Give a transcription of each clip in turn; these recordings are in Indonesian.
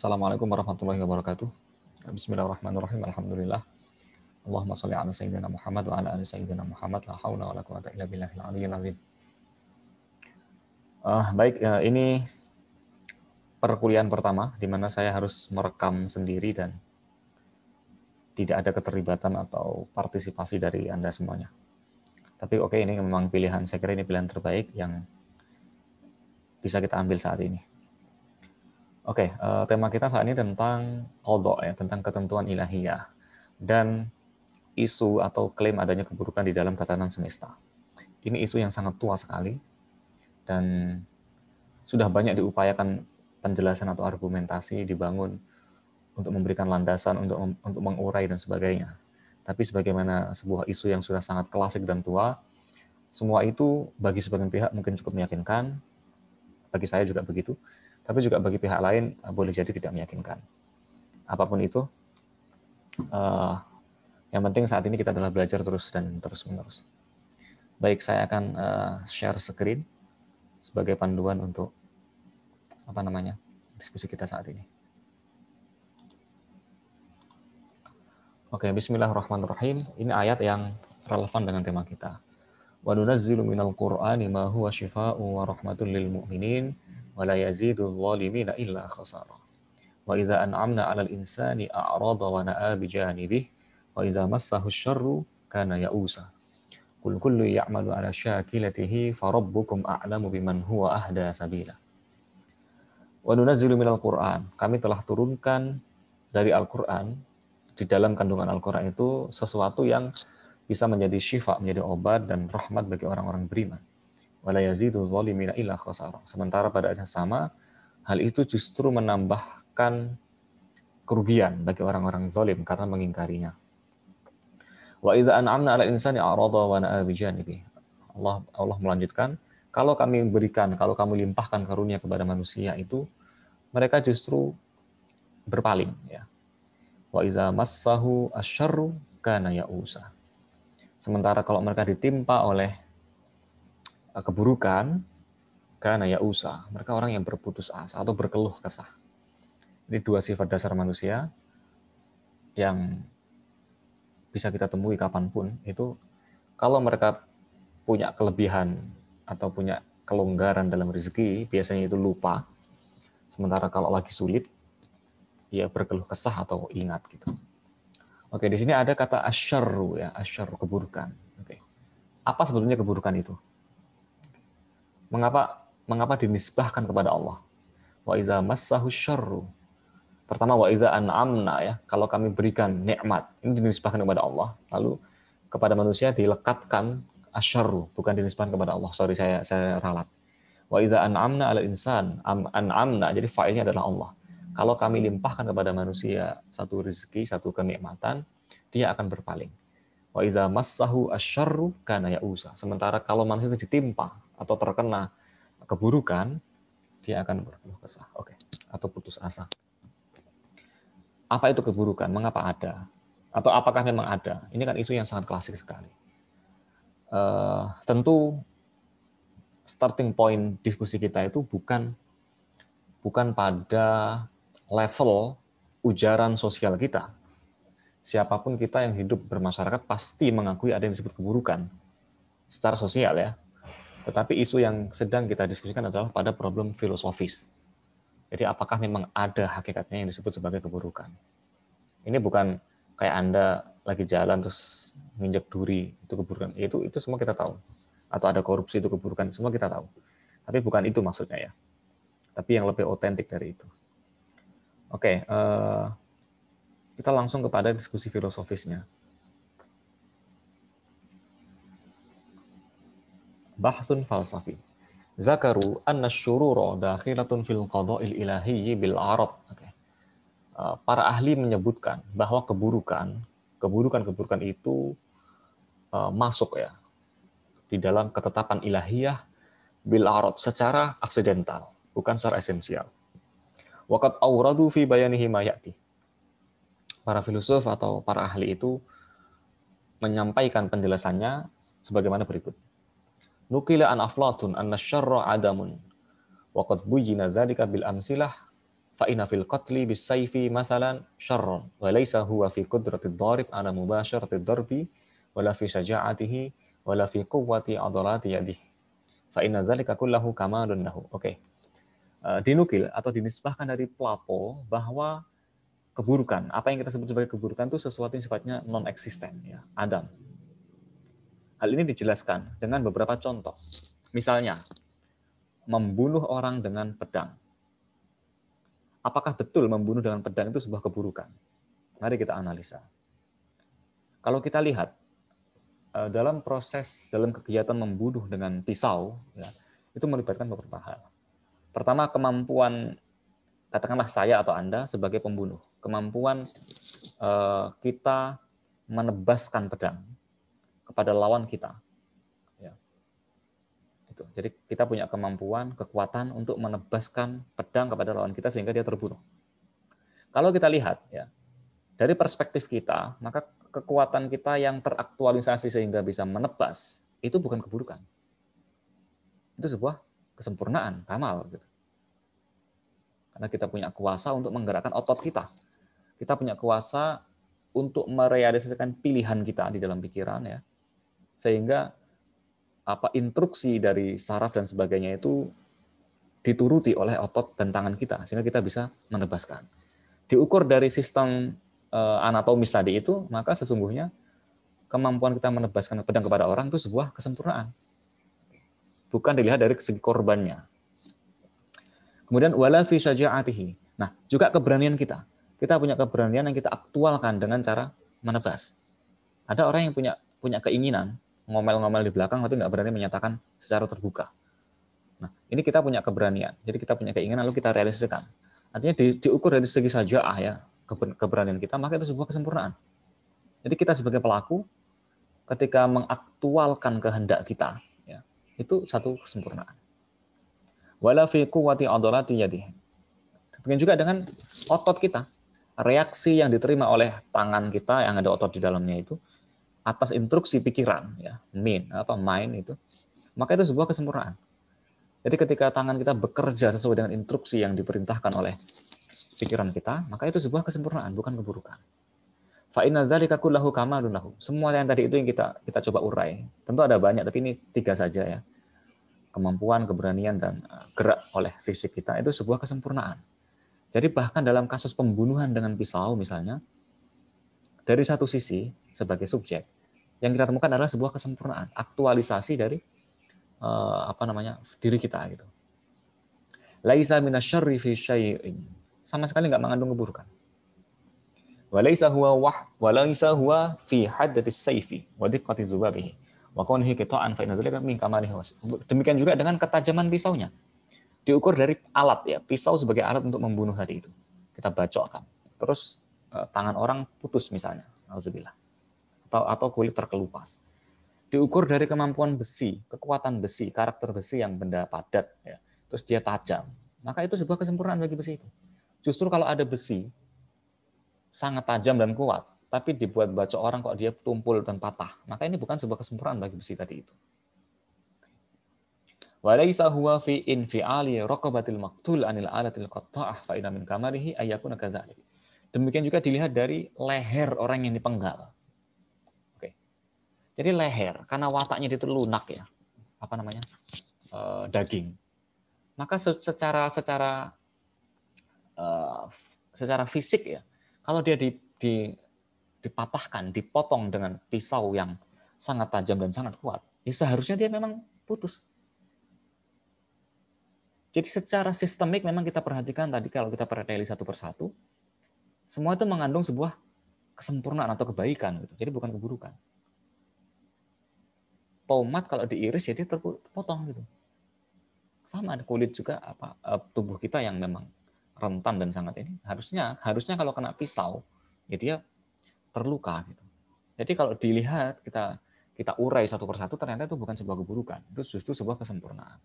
Assalamualaikum warahmatullahi wabarakatuh. Bismillahirrahmanirrahim. Alhamdulillah. Allahumma salli ala sayyidina Muhammad wa ala ali sayyidina Muhammad. La haula wa la quwwata illa billahil aliyyil azim. Uh, baik, uh, ini perkuliahan pertama di mana saya harus merekam sendiri dan tidak ada keterlibatan atau partisipasi dari Anda semuanya. Tapi oke, okay, ini memang pilihan. Saya kira ini pilihan terbaik yang bisa kita ambil saat ini. Oke, okay, uh, eh, tema kita saat ini tentang kodok ya, tentang ketentuan ilahiyah dan isu atau klaim adanya keburukan di dalam tatanan semesta. Ini isu yang sangat tua sekali dan sudah banyak diupayakan penjelasan atau argumentasi dibangun untuk memberikan landasan untuk untuk mengurai dan sebagainya. Tapi sebagaimana sebuah isu yang sudah sangat klasik dan tua, semua itu bagi sebagian pihak mungkin cukup meyakinkan, bagi saya juga begitu, tapi juga bagi pihak lain eh, boleh jadi tidak meyakinkan. Apapun itu, uh, yang penting saat ini kita adalah belajar terus dan terus-menerus. Baik, saya akan uh, share screen sebagai panduan untuk apa namanya diskusi kita saat ini. Oke, bismillahirrahmanirrahim. Ini ayat yang relevan dengan tema kita. Wa nunazzilu minal Qur'ani ma huwa zalimina illa khasara. Wa idza an'amna 'alal insani a'rada wa na'a bi wa idza massahu kana ya'usa. Kul kullu ya'malu 'ala a'lamu biman huwa Kami telah turunkan dari Al-Qur'an di dalam kandungan Al-Qur'an itu sesuatu yang bisa menjadi syifa, menjadi obat dan rahmat bagi orang-orang beriman wala yazidu zalimina illa khasara. Sementara pada yang sama hal itu justru menambahkan kerugian bagi orang-orang zalim karena mengingkarinya. Wa idza an'amna 'ala insani a'rada wa na'a bijanibi. Allah Allah melanjutkan, kalau kami berikan, kalau kamu limpahkan karunia kepada manusia itu mereka justru berpaling ya. Wa idza massahu asyarru kana ya'usa. Sementara kalau mereka ditimpa oleh Eh, keburukan karena ya usah. Mereka orang yang berputus asa atau berkeluh kesah. Ini dua sifat dasar manusia yang bisa kita temui kapanpun itu kalau mereka punya kelebihan atau punya kelonggaran dalam rezeki biasanya itu lupa sementara kalau lagi sulit ya berkeluh kesah atau ingat gitu oke di sini ada kata asyarru ya asyarru keburukan oke apa sebetulnya keburukan itu Mengapa mengapa dinisbahkan kepada Allah? Wa iza massahu syarru. Pertama wa iza an'amna ya, kalau kami berikan nikmat, ini dinisbahkan kepada Allah. Lalu kepada manusia dilekatkan asyarru, bukan dinisbahkan kepada Allah. Sorry saya saya ralat. Wa iza an'amna ala insan, am, an'amna. Jadi fa'ilnya adalah Allah. Kalau kami limpahkan kepada manusia satu rezeki, satu kenikmatan, dia akan berpaling. Wa iza massahu asyarru kana ya'usa. Sementara kalau manusia ditimpa atau terkena keburukan, dia akan berkeluh kesah, oke, okay. atau putus asa. Apa itu keburukan? Mengapa ada? Atau apakah memang ada? Ini kan isu yang sangat klasik sekali. Uh, tentu starting point diskusi kita itu bukan bukan pada level ujaran sosial kita. Siapapun kita yang hidup bermasyarakat pasti mengakui ada yang disebut keburukan secara sosial ya. Tetapi isu yang sedang kita diskusikan adalah pada problem filosofis. Jadi apakah memang ada hakikatnya yang disebut sebagai keburukan? Ini bukan kayak Anda lagi jalan terus nginjek duri, itu keburukan. Itu itu semua kita tahu. Atau ada korupsi itu keburukan, semua kita tahu. Tapi bukan itu maksudnya ya. Tapi yang lebih otentik dari itu. Oke, okay, uh, eh, kita langsung kepada diskusi filosofisnya. bahsun falsafi. Zakaru anna syururo dakhilatun fil qada'il ilahi bil arad. Okay. Eh, para ahli menyebutkan bahwa keburukan, keburukan-keburukan itu uh, masuk ya di dalam ketetapan ilahiyah bil arad secara aksidental, bukan secara esensial. Wakat auradu fi bayanihi mayati. Para filsuf atau para ahli itu menyampaikan penjelasannya sebagaimana berikut. Nukila an aflatun anna syarra adamun. Wa qad bujina dzalika bil amsilah fa inna fil qatli bis sayfi masalan syarrun wa laysa huwa fi qudratid darib ala mubasharatid darbi wala fi syaja'atihi wala fi quwwati adalati yadihi. Fa inna zalika kullahu kamalun lahu. Oke. Okay. Eh, dinukil atau dinisbahkan dari Plato bahwa keburukan, apa yang kita sebut sebagai keburukan itu sesuatu yang sifatnya non existent ya, Adam Hal ini dijelaskan dengan beberapa contoh. Misalnya, membunuh orang dengan pedang. Apakah betul membunuh dengan pedang itu sebuah keburukan? Mari kita analisa. Kalau kita lihat eh, dalam proses dalam kegiatan membunuh dengan pisau, ya, itu melibatkan beberapa hal. Pertama, kemampuan katakanlah saya atau Anda sebagai pembunuh, kemampuan uh, kita menebaskan pedang kepada lawan kita. Ya. Itu. Jadi kita punya kemampuan, kekuatan untuk menebaskan pedang kepada lawan kita sehingga dia terbunuh. Kalau kita lihat ya, dari perspektif kita, maka kekuatan kita yang teraktualisasi sehingga bisa menebas itu bukan keburukan. Itu sebuah kesempurnaan, kamal gitu. Karena kita punya kuasa untuk menggerakkan otot kita. Kita punya kuasa untuk merealisasikan pilihan kita di dalam pikiran ya sehingga apa instruksi dari saraf dan sebagainya itu dituruti oleh otot dan tangan kita sehingga kita bisa menebaskan. Diukur dari sistem eh, anatomis tadi itu, maka sesungguhnya kemampuan kita menebaskan pedang kepada orang itu sebuah kesempurnaan. Bukan dilihat dari segi korbannya. Kemudian wala fi syaja'atihi. Nah, juga keberanian kita. Kita punya keberanian yang kita aktualkan dengan cara menebas. Ada orang yang punya punya keinginan ngomel-ngomel di belakang tapi nggak berani menyatakan secara terbuka. Nah, ini kita punya keberanian. Jadi kita punya keinginan lalu kita realisasikan. Artinya di, diukur dari segi saja ah ya keberanian kita, maka itu sebuah kesempurnaan. Jadi kita sebagai pelaku ketika mengaktualkan kehendak kita, ya, itu satu kesempurnaan. Wala fi quwwati adolati yadi. Demikian juga dengan otot kita. Reaksi yang diterima oleh tangan kita yang ada otot di dalamnya itu atas instruksi pikiran ya min apa mind itu maka itu sebuah kesempurnaan jadi ketika tangan kita bekerja sesuai dengan instruksi yang diperintahkan oleh pikiran kita maka itu sebuah kesempurnaan bukan keburukan fa inna dzalika kullahu kamalun lahu semua yang tadi itu yang kita kita coba urai tentu ada banyak tapi ini tiga saja ya kemampuan keberanian dan eh, gerak oleh fisik kita itu sebuah kesempurnaan jadi bahkan dalam kasus pembunuhan dengan pisau misalnya dari satu sisi sebagai subjek yang kita temukan adalah sebuah kesempurnaan, aktualisasi dari uh, apa namanya diri kita gitu. Laisa minasyarri fi syai'in. Sama sekali nggak mengandung keburukan. Walaisa huwa wah walaisa huwa fi haddatis sayfi wa diqqati zubabihi wa kunhi qita'an fa inna dzalika min kamalihi Demikian juga dengan ketajaman pisaunya. Diukur dari alat ya, pisau sebagai alat untuk membunuh hari itu. Kita bacokkan. Terus Eh, tangan orang putus misalnya, alhamdulillah, atau atau kulit terkelupas. Diukur dari kemampuan besi, kekuatan besi, karakter besi yang benda padat, ya. terus dia tajam, maka itu sebuah kesempurnaan bagi besi itu. Justru kalau ada besi sangat tajam dan kuat, tapi dibuat baca orang kok dia tumpul dan patah, maka ini bukan sebuah kesempurnaan bagi besi tadi itu. Walaysa huwa fi infi'ali anil alatil qatta'ah min kamarihi ayyakuna Demikian juga dilihat dari leher orang yang dipenggal. Oke. Jadi leher, karena wataknya itu lunak ya, apa namanya, e, daging. Maka secara secara e, secara fisik ya, kalau dia di, dipatahkan, dipotong dengan pisau yang sangat tajam dan sangat kuat, ya seharusnya dia memang putus. Jadi secara sistemik memang kita perhatikan tadi kalau kita perhatikan satu persatu, semua itu mengandung sebuah kesempurnaan atau kebaikan gitu. Jadi bukan keburukan. Tomat kalau diiris jadi ya terpotong gitu. Sama ada kulit juga apa eh, tubuh kita yang memang rentan dan sangat ini harusnya harusnya kalau kena pisau ya dia terluka gitu. Jadi kalau dilihat kita kita urai satu persatu ternyata itu bukan sebuah keburukan, itu justru sebuah kesempurnaan.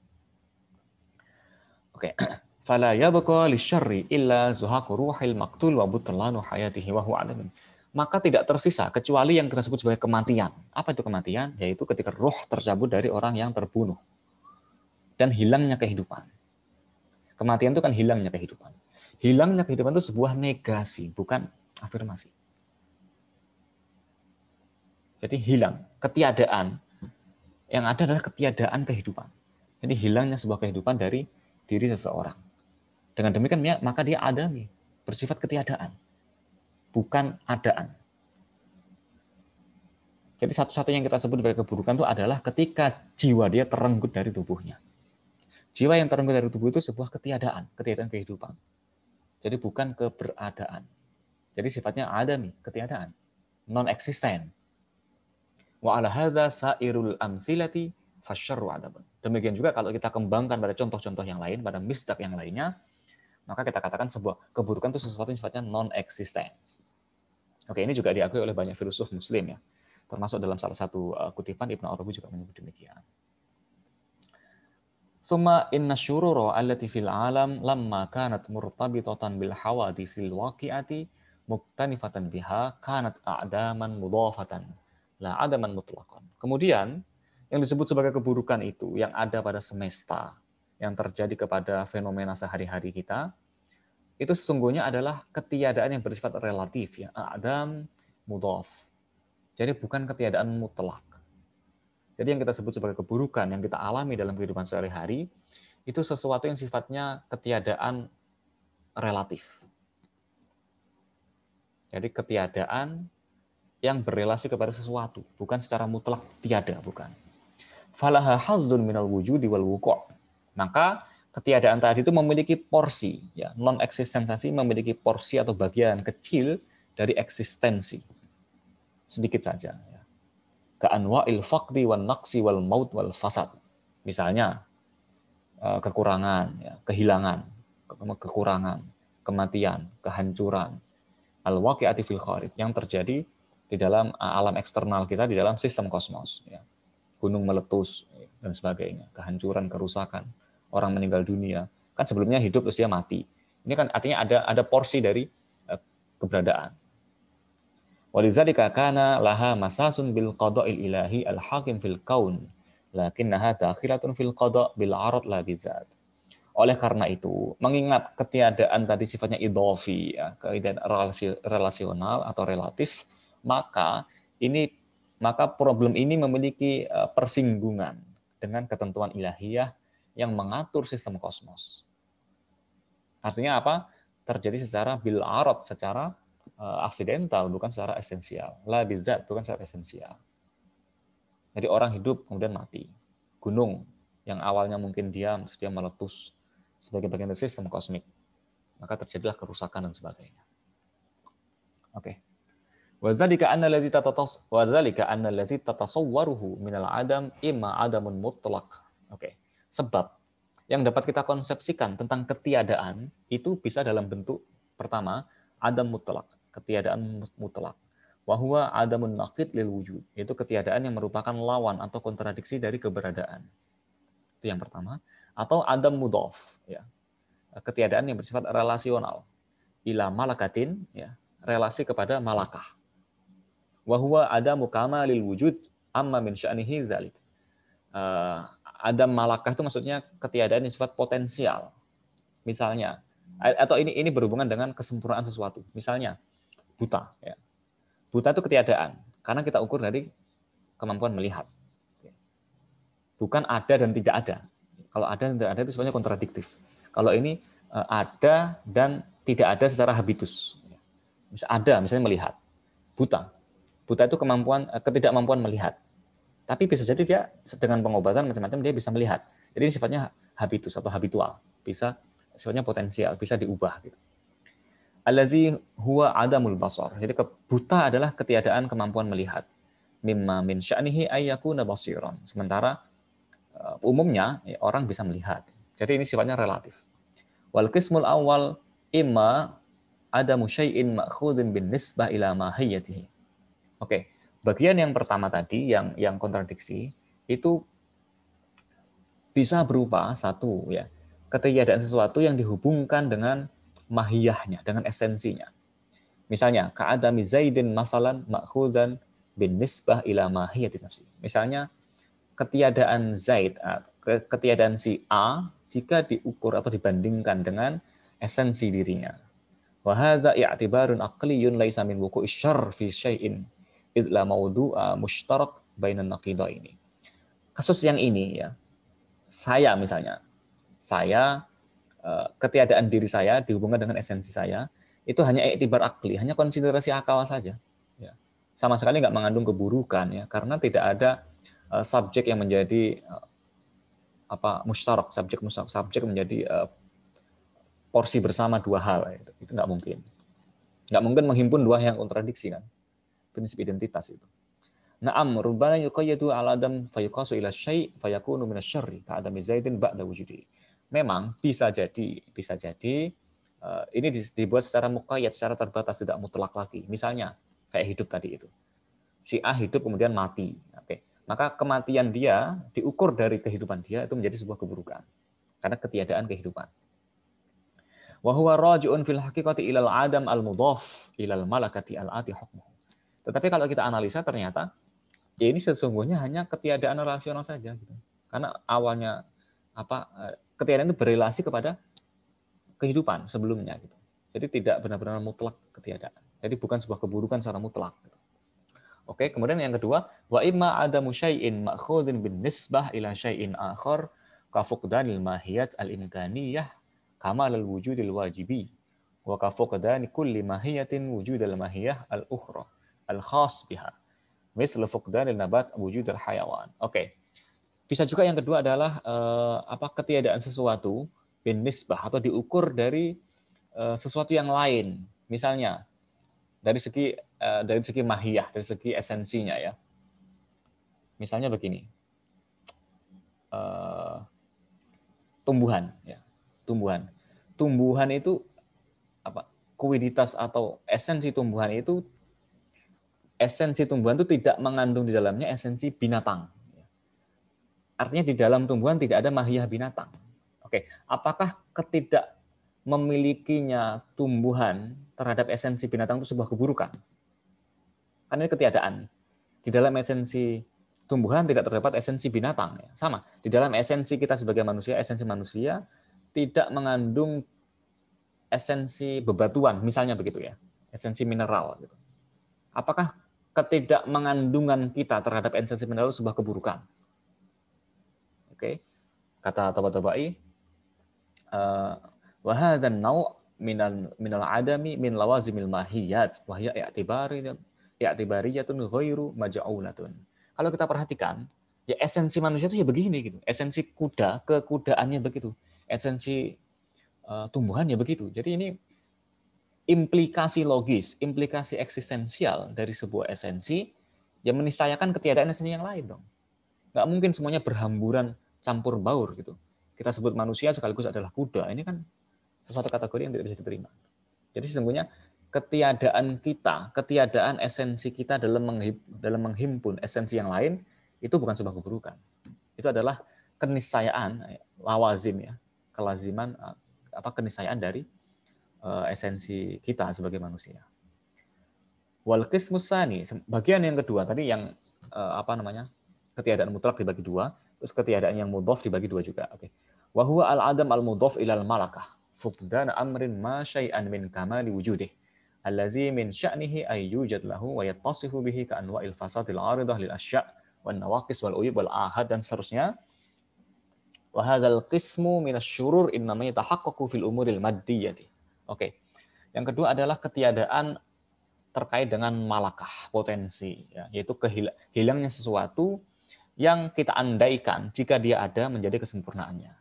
Oke. Fala yabqa lisyarri illa zuhaqu ruhil maqtul wa butlanu hayatihi wa huwa Maka tidak tersisa kecuali yang kita sebut sebagai kematian. Apa itu kematian? Yaitu ketika roh tercabut dari orang yang terbunuh dan hilangnya kehidupan. Kematian itu kan hilangnya kehidupan. Hilangnya kehidupan itu sebuah negasi, bukan afirmasi. Jadi hilang, ketiadaan. Yang ada adalah ketiadaan kehidupan. Jadi hilangnya sebuah kehidupan dari diri seseorang. Dengan demikian ya maka dia ada nih, bersifat ketiadaan, bukan adaan. Jadi satu-satunya yang kita sebut sebagai keburukan itu adalah ketika jiwa dia terenggut dari tubuhnya. Jiwa yang terenggut dari tubuh itu sebuah ketiadaan, ketiadaan kehidupan. Jadi bukan keberadaan. Jadi sifatnya ada nih, ketiadaan, non eksisten. Wa ala hadza sairul amsilati fasyarru adaban. Demikian juga kalau kita kembangkan pada contoh-contoh yang lain, pada mistak yang lainnya, maka kita katakan sebuah keburukan itu sesuatu yang sifatnya non existence Oke, ini juga diakui oleh banyak filosof muslim ya. Termasuk dalam salah satu eh, kutipan Ibnu Arabi juga menyebut demikian. Suma inna syurura allati fil alam lamma kanat murtabitatan bil hawadisil waqi'ati muktanifatan biha kanat a'daman mudhafatan la adaman mutlaqan. Kemudian yang disebut sebagai keburukan itu yang ada pada semesta, yang terjadi kepada fenomena sehari-hari kita, itu sesungguhnya adalah ketiadaan yang bersifat relatif ya adam mudhof jadi bukan ketiadaan mutlak jadi yang kita sebut sebagai keburukan yang kita alami dalam kehidupan sehari-hari itu sesuatu yang sifatnya ketiadaan relatif jadi ketiadaan yang berrelasi kepada sesuatu bukan secara mutlak tiada bukan falaha hazzun minal wujudi wal wuku' Maka ketiadaan tadi itu memiliki porsi, ya, non eksistensi memiliki porsi atau bagian kecil dari eksistensi. Sedikit saja. Ya. il fakri wal naksi wal maut wal fasad. Misalnya, eh, kekurangan, ya, kehilangan, kekurangan, kematian, kehancuran, al-waqi'ati fil kharid yang terjadi di dalam eh, alam eksternal kita di dalam sistem kosmos ya. gunung meletus dan sebagainya kehancuran kerusakan orang meninggal dunia. Kan sebelumnya hidup terus dia mati. Ini kan artinya ada ada porsi dari eh, keberadaan. Walidzalika kana laha masasun bil qada'il ilahi al hakim fil kaun lakinnaha takhiratun fil qada' bil arad la bizat. Oleh karena itu, mengingat ketiadaan tadi sifatnya idofi, ya, keadaan relasi, relasional atau relatif, maka ini maka problem ini memiliki eh, persinggungan dengan ketentuan ilahiyah yang mengatur sistem kosmos. Artinya apa? Terjadi secara bil secara uh, aksidental, bukan secara esensial. La bizat, bukan secara esensial. Jadi orang hidup kemudian mati. Gunung yang awalnya mungkin diam, terus dia meletus sebagai bagian dari sistem kosmik. Maka terjadilah kerusakan dan sebagainya. Oke. Okay. anna allazi tatas wadzalika anna tatasawwaruhu min adam imma adamun mutlaq. Oke. Okay sebab yang dapat kita konsepsikan tentang ketiadaan itu bisa dalam bentuk pertama ada mutlak, ketiadaan mutlak. Wahwa ada munakid lil wujud, yaitu ketiadaan yang merupakan lawan atau kontradiksi dari keberadaan. Itu yang pertama. Atau ada mudof ya. Ketiadaan yang bersifat relasional. Ila malakatin, ya, relasi kepada malakah. Wahwa ada mukama lil wujud amma min sya'nihi zalik. Eh, ada malakah itu maksudnya ketiadaan yang sifat potensial. Misalnya, atau ini ini berhubungan dengan kesempurnaan sesuatu. Misalnya, buta. Ya. Buta itu ketiadaan, karena kita ukur dari kemampuan melihat. Bukan ada dan tidak ada. Kalau ada dan tidak ada itu sebenarnya kontradiktif. Kalau ini e, ada dan tidak ada secara habitus. Ada, misalnya melihat. Buta. Buta itu kemampuan e, ketidakmampuan melihat tapi bisa jadi dia dengan pengobatan macam-macam dia bisa melihat. Jadi ini sifatnya habitus atau habitual, bisa sifatnya potensial, bisa diubah gitu. Alazi huwa adamul basar. Jadi kebuta adalah ketiadaan kemampuan melihat. Mimma min sya'nihi ayyakuna basiran. Sementara uh, umumnya ya, orang bisa melihat. Jadi ini sifatnya relatif. Wal qismul awal imma ada musyai'in ma'khudin bin nisbah ila hayyatihi. Oke. Okay bagian yang pertama tadi yang yang kontradiksi itu bisa berupa satu ya ketiadaan sesuatu yang dihubungkan dengan mahiyahnya, dengan esensinya. Misalnya, keadaan zaidin masalan ma'khudan bin nisbah ila mahiyati nafsi. Misalnya, ketiadaan zaid, ketiadaan si A, jika diukur atau dibandingkan dengan esensi dirinya. Wahaza i'tibarun aqliyun laisa min wuku'i syarr fi syai'in idla maudu'a mushtarak bainan naqidah ini. Kasus yang ini ya, saya misalnya, saya e, ketiadaan diri saya dihubungkan dengan esensi saya itu hanya iktibar akli, hanya konsiderasi akal saja. Ya. Sama sekali nggak mengandung keburukan ya, karena tidak ada e, subjek yang menjadi e, apa mustarok, subjek mustarok, subjek menjadi porsi bersama dua hal itu, itu nggak mungkin. Nggak mungkin menghimpun dua yang kontradiksi kan prinsip identitas itu. Naam rubbana yuqayyadu ala adam fayuqasu ila syai' fayakunu min syarri adami zaidin ba'da wujudi. Memang bisa jadi, bisa jadi eh, ini dibuat secara muqayyad, secara terbatas tidak mutlak lagi. Misalnya kayak hidup tadi itu. Si A hidup kemudian mati. Oke. Maka kematian dia diukur dari kehidupan dia itu menjadi sebuah keburukan. Karena ketiadaan kehidupan. Wa huwa raji'un fil haqiqati ilal adam al-mudhaf ilal malakati al-ati hukmuhu tetapi kalau kita analisa ternyata ya ini sesungguhnya hanya ketiadaan rasional saja gitu. Karena awalnya apa eh, ketiadaan itu berrelasi kepada kehidupan sebelumnya gitu. Jadi tidak benar-benar mutlak ketiadaan. Jadi bukan sebuah keburukan secara mutlak. Gitu. Oke, kemudian yang kedua, wa imma ada musyai'in ma'khudin bin nisbah ila syai'in akhar ka fuqdanil mahiyat al-imkaniyah kama al wujudil wajibi wa ka fuqdan kulli mahiyatin wujudal mahiyah al-ukhra al-khas biha. Misal fuqdan nabat wujud al-hayawan. Oke. Bisa juga yang kedua adalah uh, apa ketiadaan sesuatu bin nisbah atau diukur dari uh, sesuatu yang lain. Misalnya dari segi uh, dari segi mahiyah, dari segi esensinya ya. Misalnya begini. Uh, tumbuhan ya. Tumbuhan. Tumbuhan itu apa? Kuiditas atau esensi tumbuhan itu esensi tumbuhan itu tidak mengandung di dalamnya esensi binatang. Artinya di dalam tumbuhan tidak ada mahiyah binatang. Oke, apakah ketidak memilikinya tumbuhan terhadap esensi binatang itu sebuah keburukan? Karena ini ketiadaan. Di dalam esensi tumbuhan tidak terdapat esensi binatang. Ya. Sama, di dalam esensi kita sebagai manusia, esensi manusia tidak mengandung esensi bebatuan, misalnya begitu ya, esensi mineral. Gitu. Apakah ketidakmengandungan kita terhadap esensi mineral sebuah keburukan. Oke, kata Tabatabai, eh, dan nau minal minal adami min lawazimil mahiyat wahya i'tibari i'tibariyatun ghairu majaulatun. Kalau kita perhatikan, ya esensi manusia itu ya begini gitu. Esensi kuda kekudaannya begitu. Esensi uh, eh, tumbuhan ya begitu. Jadi ini implikasi logis, implikasi eksistensial dari sebuah esensi yang menisayakan ketiadaan esensi yang lain dong. Nggak mungkin semuanya berhamburan campur baur gitu. Kita sebut manusia sekaligus adalah kuda. Ini kan sesuatu kategori yang tidak bisa diterima. Jadi sesungguhnya ketiadaan kita, ketiadaan esensi kita dalam dalam menghimpun esensi yang lain itu bukan sebuah keburukan. Itu adalah keniscayaan lawazim ya, kelaziman eh, apa keniscayaan dari Eh, esensi kita sebagai manusia. Wal musani bagian yang kedua tadi yang eh, apa namanya? ketiadaan mutlak dibagi dua, terus ketiadaan yang mudhof dibagi dua juga. Oke. Wa huwa al-adam al-mudhof ilal malakah fuqdan amrin ma syai'an min kamali wujudih allazi min sya'nihi ay yujad lahu wa yattasifu bihi ka anwa'il fasadil aridah lil asya' wan nawaqis wal uyub wal ahad dan seterusnya wa hadzal qismu inna innama yatahaqqaqu fil umuril maddiyati Oke. Yang kedua adalah ketiadaan terkait dengan malakah potensi, ya, yaitu hilangnya sesuatu yang kita andaikan jika dia ada menjadi kesempurnaannya.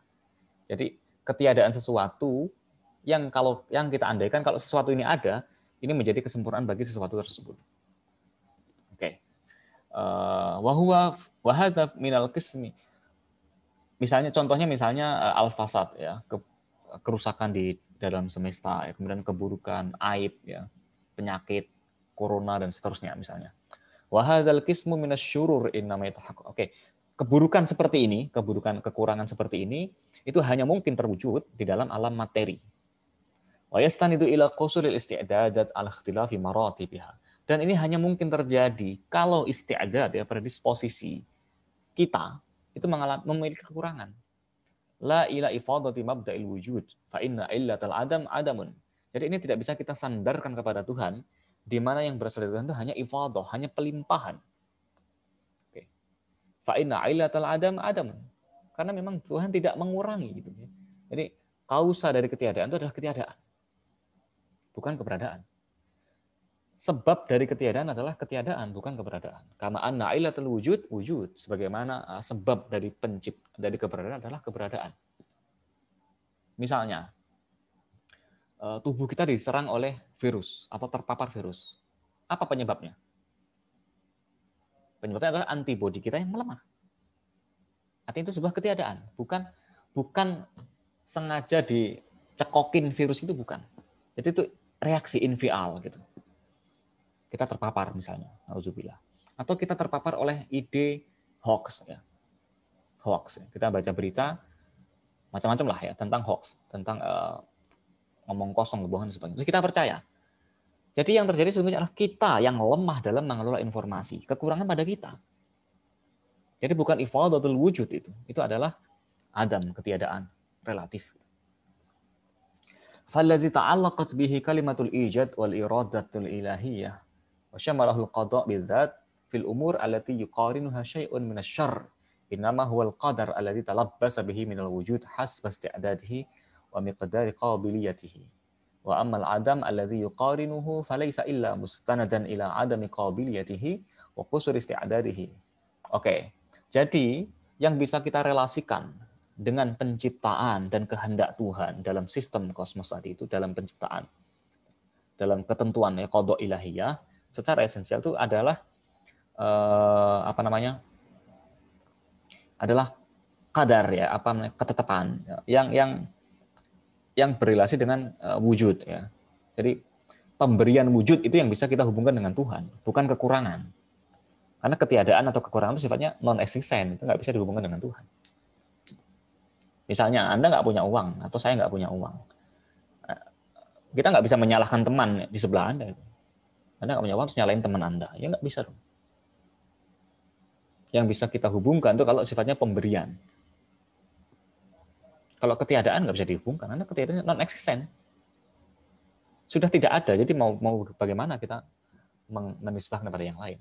Jadi ketiadaan sesuatu yang kalau yang kita andaikan kalau sesuatu ini ada, ini menjadi kesempurnaan bagi sesuatu tersebut. Oke. Eh, Wahwa wahazaf minal kismi. Misalnya contohnya misalnya eh, al-fasad ya, kerusakan di dalam semesta, ya. kemudian keburukan, aib, ya, penyakit, corona dan seterusnya misalnya. Wahazal kismu minasyurur hak Oke, keburukan seperti ini, keburukan kekurangan seperti ini itu hanya mungkin terwujud di dalam alam materi. Wa yastanidu ila isti'dadat al ikhtilafi maratibiha. Dan ini hanya mungkin terjadi kalau istiadat ya predisposisi kita itu mengalami memiliki kekurangan la ila ifadati mabda'il wujud fa inna illatal adam adamun. Jadi ini tidak bisa kita sandarkan kepada Tuhan di mana yang berasal dari Tuhan itu hanya ifadah, hanya pelimpahan. Oke. Fa inna illatal adam adamun. Karena memang Tuhan tidak mengurangi gitu ya. Jadi kausa dari ketiadaan itu adalah ketiadaan. Bukan keberadaan sebab dari ketiadaan adalah ketiadaan bukan keberadaan. Karena anna ilatul wujud wujud sebagaimana ah, sebab dari pencipt dari keberadaan adalah keberadaan. Misalnya eh, tubuh kita diserang oleh virus atau terpapar virus. Apa penyebabnya? Penyebabnya adalah antibodi kita yang melemah. Artinya itu sebuah ketiadaan, bukan bukan sengaja dicekokin virus itu bukan. Jadi itu reaksi infial gitu kita terpapar misalnya, alhamdulillah. Atau kita terpapar oleh ide hoax ya. Hoax. Ya. Kita baca berita macam-macam lah ya tentang hoax, tentang uh, ngomong kosong, kebohongan dan sebagainya. Terus kita percaya. Jadi yang terjadi sebenarnya adalah kita yang lemah dalam mengelola informasi, kekurangan pada kita. Jadi bukan atau wujud itu, itu adalah adam, ketiadaan relatif. Fallazi ta'allaqat bihi kalimatul ijad wal iradatul ilahiyah Wa syamalahul qada' bidzat fil umur allati yuqarinuha syai'un minasyarr. Innama huwal qadar allati talabbasa bihi minal wujud hasba isti'dadihi wa miqdari qabiliyatihi. Wa ammal adam alladhi yuqarinuhu falaysa illa mustanadan ila adami qabiliyatihi wa qusur isti'dadihi. Oke. Jadi, yang bisa kita relasikan dengan penciptaan dan kehendak Tuhan dalam sistem kosmos tadi itu dalam penciptaan dalam ketentuan ya kodok ilahiyah secara esensial itu adalah eh, apa namanya? adalah kadar ya, apa namanya? ketetapan ya, yang yang yang berrelasi dengan uh, wujud ya. Jadi pemberian wujud itu yang bisa kita hubungkan dengan Tuhan, bukan kekurangan. Karena ketiadaan atau kekurangan itu sifatnya non existent itu nggak bisa dihubungkan dengan Tuhan. Misalnya Anda nggak punya uang atau saya nggak punya uang, eh, kita nggak bisa menyalahkan teman di sebelah Anda. Anda nggak punya uang, terus nyalain teman Anda. Ya nggak bisa dong. Yang bisa kita hubungkan itu kalau sifatnya pemberian. Kalau ketiadaan nggak bisa dihubungkan, Anda ketiadaan non-eksisten. Sudah tidak ada, jadi mau mau bagaimana kita menisbahkan kepada yang lain.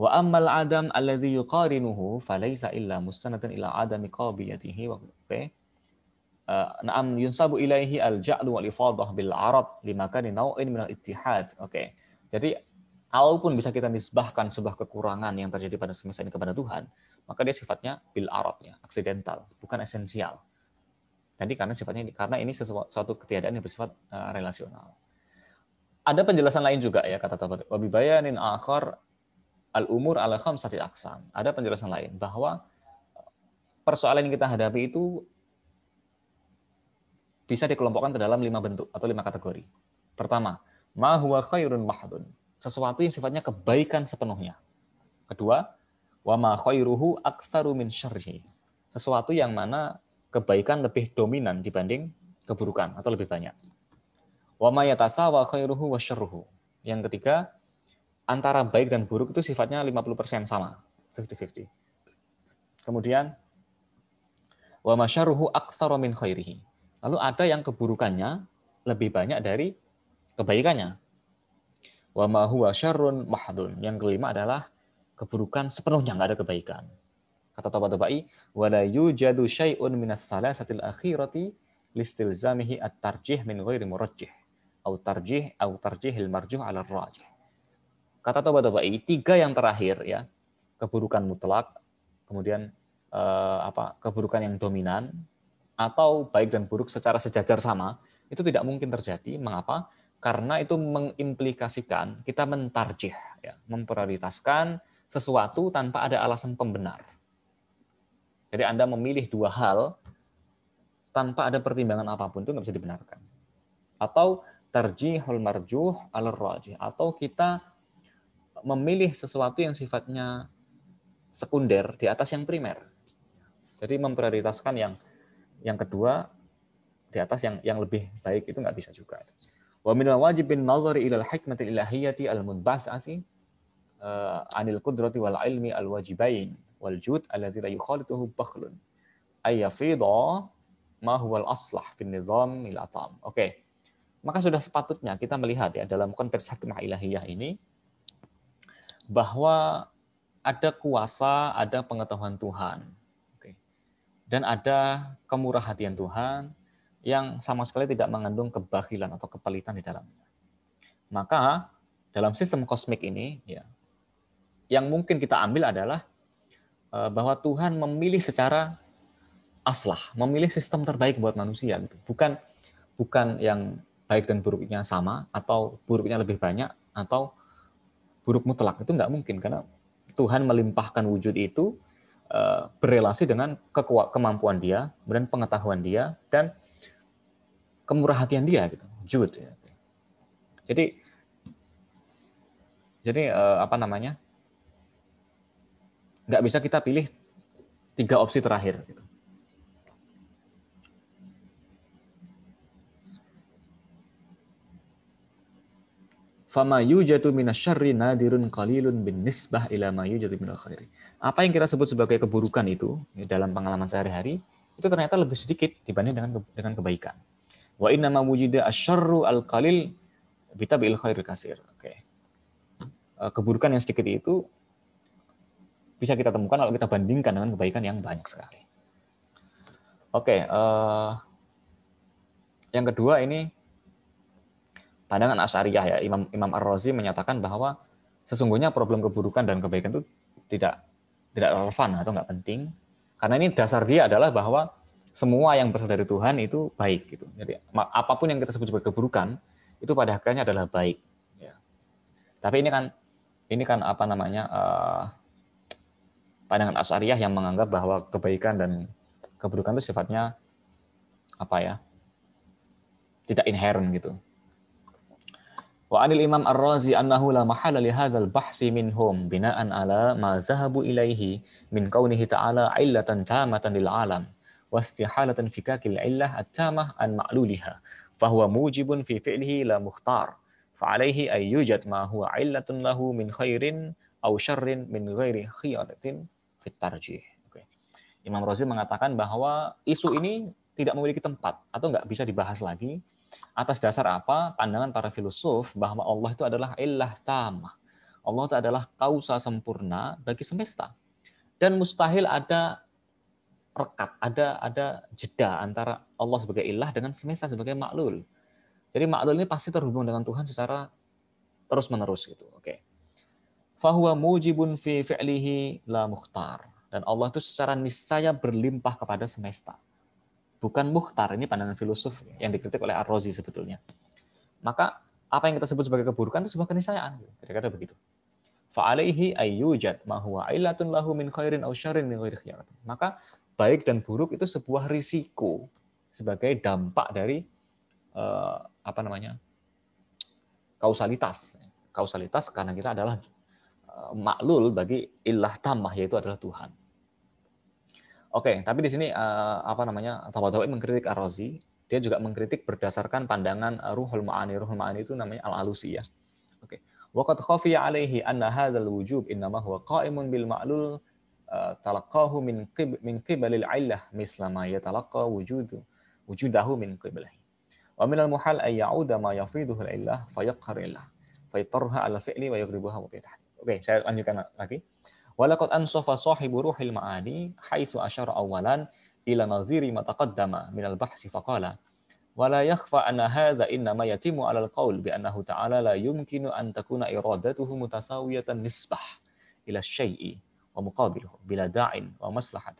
Wa ammal adam alladhi yuqarinuhu falaysa illa mustanatan ila adami qabiyatihi wa Eh, naam yunsabu ilaihi al-ja'lu wal-ifadah bil-arab limakani naw'in minal ittihad. Oke. Jadi kalaupun bisa kita nisbahkan sebuah kekurangan yang terjadi pada semesta ini kepada Tuhan, maka dia sifatnya bil arabnya, aksidental, bukan esensial. Jadi karena sifatnya karena ini sesuatu ketiadaan yang bersifat uh, relasional. Ada penjelasan lain juga ya kata Tabat. bayanin akhar al umur ala khamsati aksam. Ada penjelasan lain bahwa eh, persoalan yang kita hadapi itu bisa dikelompokkan ke dalam lima bentuk atau lima kategori. Pertama, ma huwa khairun mahdun, sesuatu yang sifatnya kebaikan sepenuhnya. Kedua, wa ma khairuhu aktsaru min syarrihi, sesuatu yang mana kebaikan lebih dominan dibanding keburukan atau lebih banyak. Wa ma yatasawa khairuhu wa syarruhu. Yang ketiga, antara baik dan buruk itu sifatnya 50% sama, 50-50. Kemudian wa masyaruhu aktsara min khairihi Lalu ada yang keburukannya lebih banyak dari kebaikannya. Wa ma huwa syarrun mahdun. Yang kelima adalah keburukan sepenuhnya nggak ada kebaikan. Kata Toba Tobai, wa la yujadu syai'un minas salasatil akhirati listilzamihi at-tarjih min ghairi murajjih au tarjih au tarjihil marjuh ala rajih. Kata Toba Tobai, tiga yang terakhir ya, keburukan mutlak, kemudian eh, apa keburukan yang dominan, atau baik dan buruk secara sejajar sama, itu tidak mungkin terjadi. Mengapa? Karena itu mengimplikasikan kita mentarjih, ya, memprioritaskan sesuatu tanpa ada alasan pembenar. Jadi Anda memilih dua hal tanpa ada pertimbangan apapun itu nggak bisa dibenarkan. Atau tarjihul marjuh al rajih atau kita memilih sesuatu yang sifatnya sekunder di atas yang primer. Jadi memprioritaskan yang yang kedua di atas yang yang lebih baik itu nggak bisa juga. Wa minal wajibin nazari ilal hikmati ilahiyati al munbasasi eh, anil qudrati wal ilmi al wajibain wal jud allazi la yukhalituhu bakhlun ayyafidha ma al aslah fin nizam il atam. Oke. Maka sudah sepatutnya kita melihat ya dalam konteks hikmah ilahiyah ini bahwa ada kuasa, ada pengetahuan Tuhan dan ada kemurah hatian Tuhan yang sama sekali tidak mengandung kebahilan atau kepelitan di dalamnya. Maka dalam sistem kosmik ini, ya, yang mungkin kita ambil adalah eh, bahwa Tuhan memilih secara aslah, memilih sistem terbaik buat manusia, gitu. bukan bukan yang baik dan buruknya sama atau buruknya lebih banyak atau buruk mutlak itu nggak mungkin karena Tuhan melimpahkan wujud itu Eh, berrelasi dengan dengan kemampuan dia, kemudian pengetahuan dia, dan kemurah hatian dia gitu. Jud. Jadi jadi eh, apa namanya? Nggak bisa kita pilih tiga opsi terakhir. Gitu. Fama yujatu minasyarri nadirun qalilun bin nisbah ila ma yujatu minal khairi apa yang kita sebut sebagai keburukan itu ya, dalam pengalaman sehari-hari itu ternyata lebih sedikit dibanding dengan dengan kebaikan. Wa inna ma wujida asyarru al qalil bitabil khairil kasir. Oke. Eh, keburukan yang sedikit itu bisa kita temukan kalau kita bandingkan dengan kebaikan yang banyak sekali. Oke, uh, yang kedua ini pandangan Asyariah ya Imam Imam Ar-Razi menyatakan bahwa sesungguhnya problem keburukan dan kebaikan itu tidak tidak relevan atau nggak penting. Karena ini dasar dia adalah bahwa semua yang berasal dari Tuhan itu baik gitu. Jadi apapun yang kita sebut sebagai keburukan itu pada akhirnya adalah baik. Ya. Tapi ini kan ini kan apa namanya uh, pandangan Asyariah yang menganggap bahwa kebaikan dan keburukan itu sifatnya apa ya tidak inherent gitu Wa anil Imam Ar-Razi annahu la mahala li hadzal bahsi minhum bina'an ala ma zahabu ilaihi min kaunihi ta'ala illatan tamatan lil alam wa istihalatan fikakil illah at-tamah an ma'luliha fahuwa mujibun fi fi'lihi la mukhtar له ay yujad ma huwa illatun lahu min khairin au Imam Razi mengatakan bahwa isu ini tidak memiliki tempat atau nggak bisa dibahas lagi Atas dasar apa pandangan para filosof bahwa Allah itu adalah ilah tama. Allah itu adalah kausa sempurna bagi semesta. Dan mustahil ada rekat, ada ada jeda antara Allah sebagai ilah dengan semesta sebagai maklul. Jadi maklul ini pasti terhubung dengan Tuhan secara terus-menerus gitu. Oke. fahuwa mujibun fi fi'lihi la mukhtar. Dan Allah itu secara niscaya berlimpah kepada semesta bukan muhtar. Ini pandangan filosof yang dikritik oleh Ar-Razi sebetulnya. Maka apa yang kita sebut sebagai keburukan itu sebuah keniscayaan. Kira-kira begitu. Fa'alaihi ayyujad ma huwa lahu min khairin aw syarrin min ghairi khiyaratin. Maka baik dan buruk itu sebuah risiko sebagai dampak dari uh, apa namanya? kausalitas. Kausalitas karena kita adalah eh, maklul bagi ilah tamah yaitu adalah Tuhan. Oke, okay, tapi di sini uh, apa namanya Tabatabai mengkritik Ar-Razi, dia juga mengkritik berdasarkan pandangan eh, Ruhul Ma'ani. Ruhul Ma'ani itu namanya Al-Alusi ya. Oke. Okay. Waqad khafiya alaihi anna hadzal wujub innama huwa qa'imun bil ma'lul eh, talaqahu min qib min qibalil illah misla ma yatalaqa wujudu wujudahu min qibalihi. Wa al muhal ay ya'uda ma yafiduhu al illah fayaqhar illah fayatarha ala fi'li wa yaghribuha wa Oke, saya lanjutkan lagi. ولقد أنصف صاحب روح المعاني حيث أشار أولا إلى نظير ما تقدم من البحث فقال ولا يخفى أن هذا إنما يتم على القول بأنه تعالى لا يمكن أن تكون إرادته متساوية النسبة إلى الشيء ومقابله بلا داع ومصلحة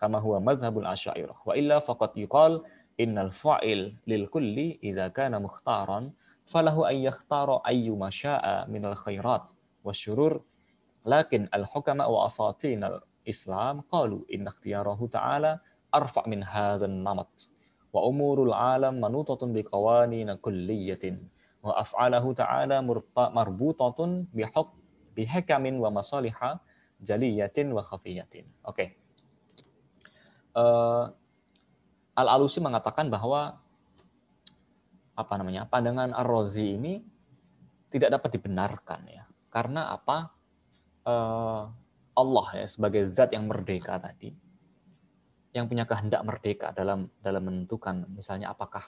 كما هو مذهب الأشاعرة وإلا فقد يقال إن الفاعل للكل إذا كان مختارا فله أن يختار أي ما شاء من الخيرات والشرور Lakin al-hukama wa asatin al-Islam qalu inna ikhtiyarahu ta'ala arfa' min hadzan namat wa umurul alam manutatun bi biqawanin kulliyatin wa af'alahu ta'ala marbutatun bi haq bi bihakamin wa masaliha jaliyatin wa khafiyatin. Oke. Okay. Uh, eh, Al-Alusi mengatakan bahwa apa namanya pandangan Ar-Razi ini tidak dapat dibenarkan ya karena apa Eh, Allah ya sebagai zat yang merdeka tadi, yang punya kehendak merdeka dalam dalam menentukan misalnya apakah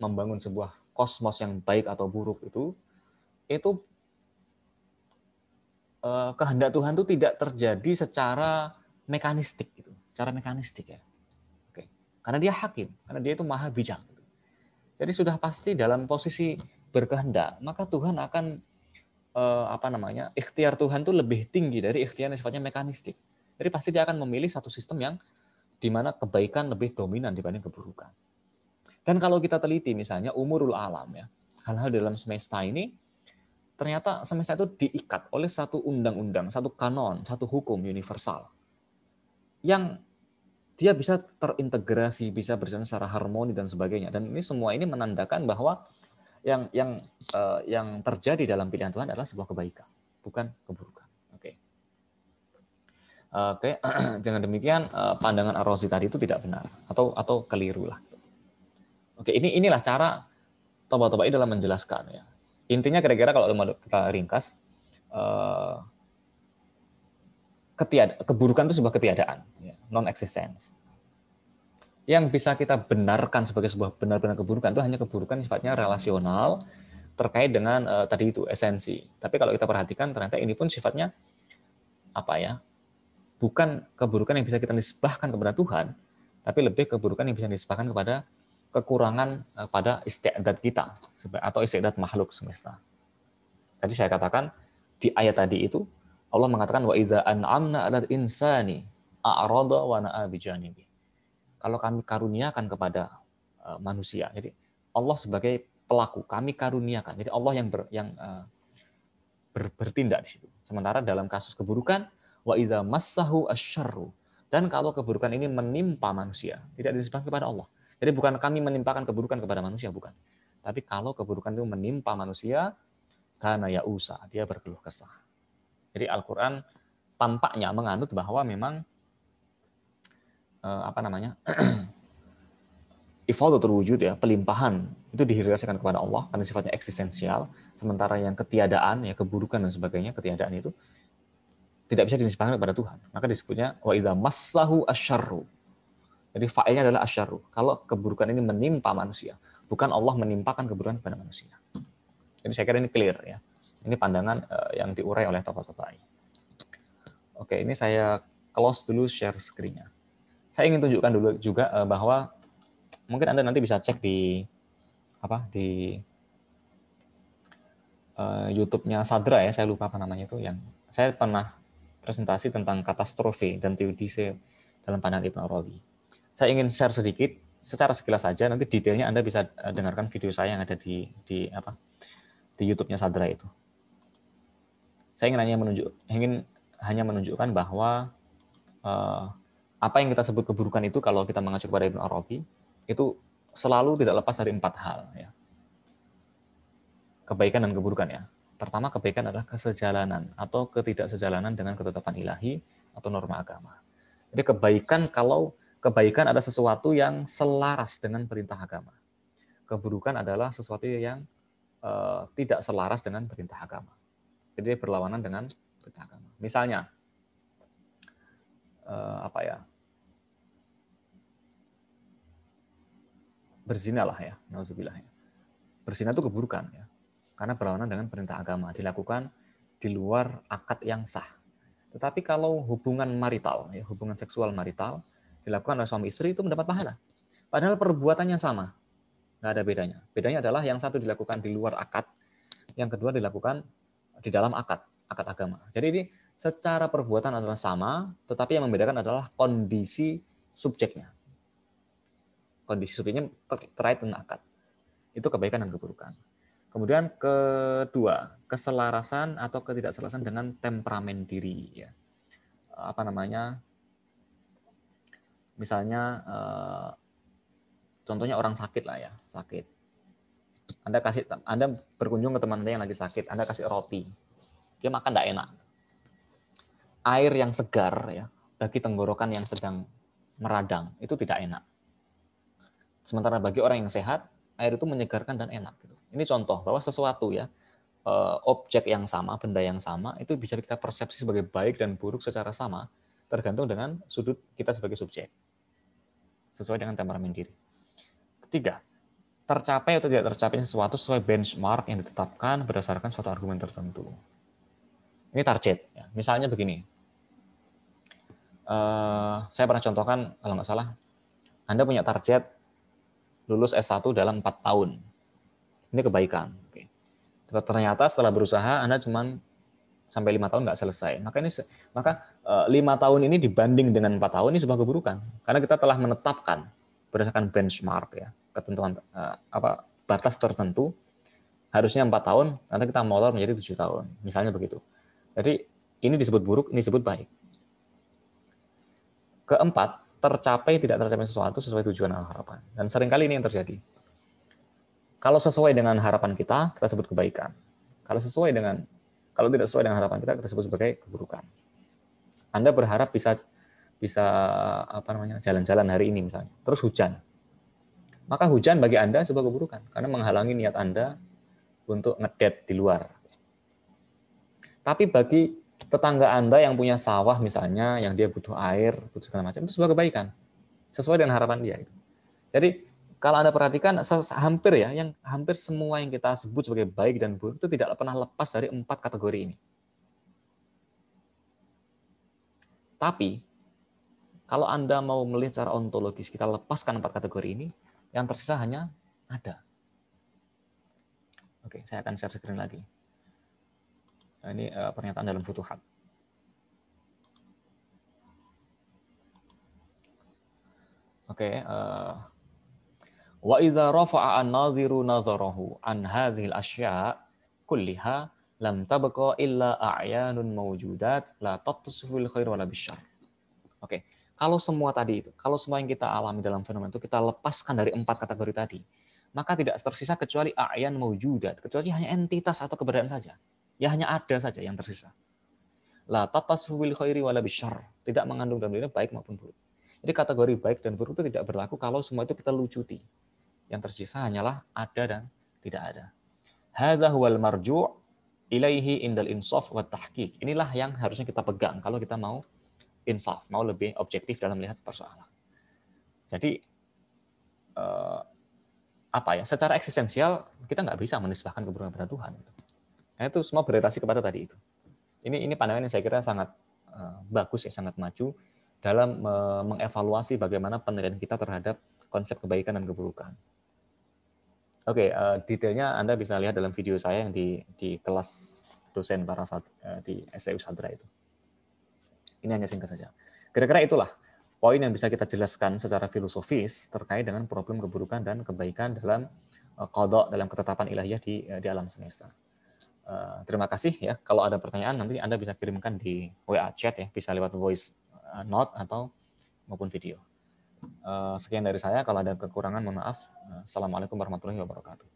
membangun sebuah kosmos yang baik atau buruk itu itu eh, kehendak Tuhan itu tidak terjadi secara mekanistik gitu, secara mekanistik ya. Oke. Karena dia hakim, karena dia itu maha bijak. Gitu. Jadi sudah pasti dalam posisi berkehendak, maka Tuhan akan uh, apa namanya ikhtiar Tuhan tuh lebih tinggi dari ikhtiar yang sifatnya mekanistik. Jadi pasti dia akan memilih satu sistem yang di mana kebaikan lebih dominan dibanding keburukan. Dan kalau kita teliti misalnya umurul alam ya, hal-hal dalam semesta ini ternyata semesta itu diikat oleh satu undang-undang, satu kanon, satu hukum universal yang dia bisa terintegrasi, bisa berjalan secara harmoni dan sebagainya. Dan ini semua ini menandakan bahwa yang yang uh, yang terjadi dalam pilihan Tuhan adalah sebuah kebaikan, bukan keburukan. Oke. Okay. Oke, okay. dengan demikian uh, pandangan Arosi tadi itu tidak benar atau atau keliru lah. Oke, okay. ini inilah cara Toba Toba dalam menjelaskan ya. Intinya kira-kira kalau kita ringkas uh, eh, ketiada, keburukan itu sebuah ketiadaan, ya, non existence yang bisa kita benarkan sebagai sebuah benar-benar keburukan itu hanya keburukan sifatnya relasional terkait dengan uh, tadi itu esensi. Tapi kalau kita perhatikan ternyata ini pun sifatnya apa ya? Bukan keburukan yang bisa kita nisbahkan kepada Tuhan, tapi lebih keburukan yang bisa nisbahkan kepada kekurangan eh, pada istiadat kita atau istiadat makhluk semesta. Tadi saya katakan di ayat tadi itu Allah mengatakan wa idza an'amna 'alal insani a'rada wa na'a bijanibi kalau kami karuniakan kepada e, manusia. Jadi Allah sebagai pelaku, kami karuniakan. Jadi Allah yang ber, yang e, ber, bertindak di situ. Sementara dalam kasus keburukan wa iza massahu asyarru dan kalau keburukan ini menimpa manusia, tidak disebabkan kepada Allah. Jadi bukan kami menimpakan keburukan kepada manusia, bukan. Tapi kalau keburukan itu menimpa manusia, karena ya usah, dia berkeluh kesah. Jadi Al-Quran tampaknya menganut bahwa memang Eh, apa namanya ifadah terwujud ya pelimpahan itu dihirasikan kepada Allah karena sifatnya eksistensial sementara yang ketiadaan ya keburukan dan sebagainya ketiadaan itu tidak bisa dinisbahkan kepada Tuhan maka disebutnya wa idza massahu asyarru jadi fa'ilnya adalah asyarru kalau keburukan ini menimpa manusia bukan Allah menimpakan keburukan kepada manusia jadi saya kira ini clear ya ini pandangan eh, yang diurai oleh tokoh-tokoh ini oke ini saya close dulu share screen-nya saya ingin tunjukkan dulu juga uh, bahwa mungkin Anda nanti bisa cek di apa di uh, YouTube-nya Sadra ya, saya lupa apa namanya itu yang saya pernah presentasi tentang katastrofe dan teodise dalam pandangan Ibn Arabi. Saya ingin share sedikit secara sekilas saja nanti detailnya Anda bisa eh, dengarkan video saya yang ada di di apa di YouTube-nya Sadra itu. Saya ingin hanya menunjuk ingin hanya menunjukkan bahwa uh, apa yang kita sebut keburukan itu kalau kita mengacu kepada Ibn Arabi itu selalu tidak lepas dari empat hal ya. Kebaikan dan keburukan ya. Pertama kebaikan adalah kesejalanan atau ketidaksejalanan dengan ketetapan ilahi atau norma agama. Jadi kebaikan kalau kebaikan ada sesuatu yang selaras dengan perintah agama. Keburukan adalah sesuatu yang uh, tidak selaras dengan perintah agama. Jadi berlawanan dengan perintah agama. Misalnya uh, apa ya berzina lah ya, nauzubillah ya. Berzina itu keburukan ya. Karena berlawanan dengan perintah agama, dilakukan di luar akad yang sah. Tetapi kalau hubungan marital, ya, hubungan seksual marital dilakukan oleh suami istri itu mendapat pahala. Padahal perbuatannya sama. Nggak ada bedanya. Bedanya adalah yang satu dilakukan di luar akad, yang kedua dilakukan di dalam akad, akad agama. Jadi ini secara perbuatan adalah sama, tetapi yang membedakan adalah kondisi subjeknya. Kondisi subjeknya terkait dengan akad. Itu kebaikan dan keburukan. Kemudian kedua, keselarasan atau ketidakselarasan dengan temperamen diri. Ya. Apa namanya? Misalnya, eh, contohnya orang sakit lah ya, sakit. Anda kasih, Anda berkunjung ke teman Anda yang lagi sakit, Anda kasih roti, dia makan tidak enak air yang segar ya bagi tenggorokan yang sedang meradang itu tidak enak. Sementara bagi orang yang sehat, air itu menyegarkan dan enak. Gitu. Ini contoh bahwa sesuatu ya eh, objek yang sama, benda yang sama itu bisa kita persepsi sebagai baik dan buruk secara sama tergantung dengan sudut kita sebagai subjek sesuai dengan temperamen diri. Ketiga, tercapai atau tidak tercapai sesuatu sesuai benchmark yang ditetapkan berdasarkan suatu argumen tertentu. Ini target. Ya. Misalnya begini, Eh, saya pernah contohkan kalau nggak salah, Anda punya target lulus S1 dalam 4 tahun. Ini kebaikan. Ternyata setelah berusaha Anda cuma sampai lima tahun nggak selesai. Maka ini maka eh, lima tahun ini dibanding dengan empat tahun ini sebuah keburukan karena kita telah menetapkan berdasarkan benchmark ya ketentuan eh, apa batas tertentu harusnya empat tahun nanti kita molor menjadi tujuh tahun misalnya begitu. Jadi ini disebut buruk, ini disebut baik. Keempat, tercapai tidak tercapai sesuatu sesuai tujuan dan harapan. Dan seringkali ini yang terjadi. Kalau sesuai dengan harapan kita, kita sebut kebaikan. Kalau sesuai dengan kalau tidak sesuai dengan harapan kita, kita sebut sebagai keburukan. Anda berharap bisa bisa apa namanya jalan-jalan hari ini misalnya, terus hujan. Maka hujan bagi Anda sebuah keburukan karena menghalangi niat Anda untuk ngedet di luar. Tapi bagi tetangga Anda yang punya sawah misalnya, yang dia butuh air, butuh segala macam, itu sebuah kebaikan. Sesuai dengan harapan dia. Gitu. Jadi kalau Anda perhatikan, hampir ya, yang hampir semua yang kita sebut sebagai baik dan buruk itu tidak pernah lepas dari empat kategori ini. Tapi, kalau Anda mau melihat secara ontologis, kita lepaskan empat kategori ini, yang tersisa hanya ada. Oke, saya akan share screen lagi. Nah, ini uh, pernyataan dalam Futuhat. Oke, okay, uh, eh, wa idza rafa'a an-naziru nazarahu an hadhil asya' kulliha lam tabqa illa a'yanun mawjudat la tattasiful khair wala bisyar. Oke, okay. kalau semua tadi itu, kalau semua yang kita alami dalam fenomena itu kita lepaskan dari empat kategori tadi, maka tidak tersisa kecuali a'yan mawjudat, kecuali hanya entitas atau keberadaan saja. Ya hanya ada saja yang tersisa. La tatashuwil khairi wala bisyar. Tidak mengandung dalam dirinya baik maupun buruk. Jadi kategori baik dan buruk itu tidak berlaku kalau semua itu kita lucuti. Yang tersisa hanyalah ada dan tidak ada. Hadza huwal marju' ilaihi indal insaf wa tahqiq. Inilah yang harusnya kita pegang kalau kita mau insaf, mau lebih objektif dalam melihat persoalan. Jadi eh, apa ya? Secara eksistensial kita nggak bisa menisbahkan keburukan pada Tuhan karena itu semua berorientasi kepada tadi itu. Ini ini pandangan yang saya kira sangat uh, bagus ya, sangat maju dalam uh, mengevaluasi bagaimana penilaian kita terhadap konsep kebaikan dan keburukan. Oke, okay, uh, eh, detailnya Anda bisa lihat dalam video saya yang di di kelas dosen para uh, di SEU Sadra itu. Ini hanya singkat saja. Kira-kira itulah poin yang bisa kita jelaskan secara filosofis terkait dengan problem keburukan dan kebaikan dalam kodok dalam ketetapan ilahiyah di, di alam semesta. Eh, terima kasih ya. Kalau ada pertanyaan nanti Anda bisa kirimkan di WA chat ya, bisa lewat voice eh, note atau maupun video. Eh, sekian dari saya. Kalau ada kekurangan mohon maaf. Assalamualaikum warahmatullahi wabarakatuh.